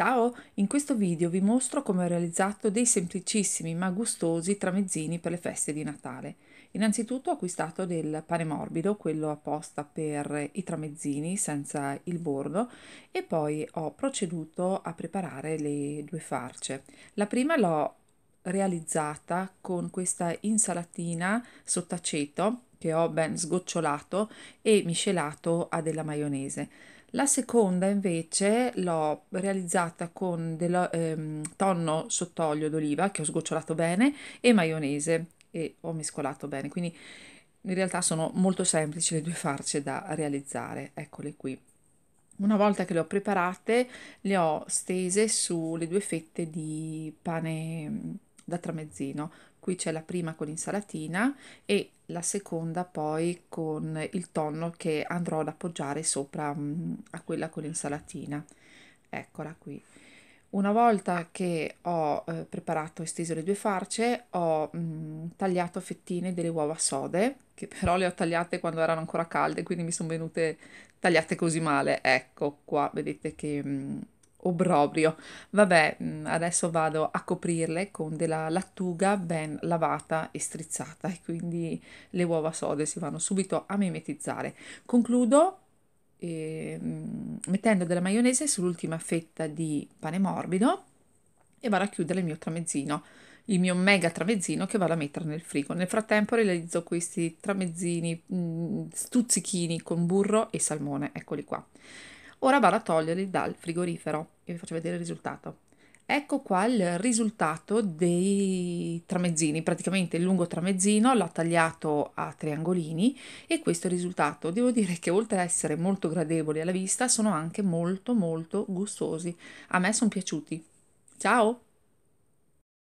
Ciao! In questo video vi mostro come ho realizzato dei semplicissimi ma gustosi tramezzini per le feste di Natale. Innanzitutto ho acquistato del pane morbido, quello apposta per i tramezzini senza il bordo e poi ho proceduto a preparare le due farce. La prima l'ho realizzata con questa insalatina sott'aceto che ho ben sgocciolato e miscelato a della maionese. La seconda invece l'ho realizzata con del, ehm, tonno sott'olio d'oliva che ho sgocciolato bene e maionese e ho mescolato bene, quindi in realtà sono molto semplici le due farce da realizzare, eccole qui. Una volta che le ho preparate, le ho stese sulle due fette di pane da tramezzino, qui c'è la prima con insalatina e la seconda poi con il tonno che andrò ad appoggiare sopra mm, a quella con l'insalatina eccola qui una volta che ho eh, preparato e steso le due farce ho mh, mm, tagliato fettine delle uova sode che però le ho tagliate quando erano ancora calde quindi mi sono venute tagliate così male ecco qua vedete che mh, mm, obbrobrio. Vabbè, adesso vado a coprirle con della lattuga ben lavata e strizzata e quindi le uova sode si vanno subito a mimetizzare. Concludo eh, mettendo della maionese sull'ultima fetta di pane morbido e vado a chiudere il mio tramezzino il mio mega tramezzino che vado a mettere nel frigo. Nel frattempo realizzo questi tramezzini mh, stuzzichini con burro e salmone, eccoli qua. Ora vado a toglierli dal frigorifero e vi faccio vedere il risultato. Ecco qua il risultato dei tramezzini, praticamente il lungo tramezzino l'ho tagliato a triangolini e questo è il risultato. Devo dire che oltre ad essere molto gradevoli alla vista sono anche molto molto gustosi. A me sono piaciuti. Ciao!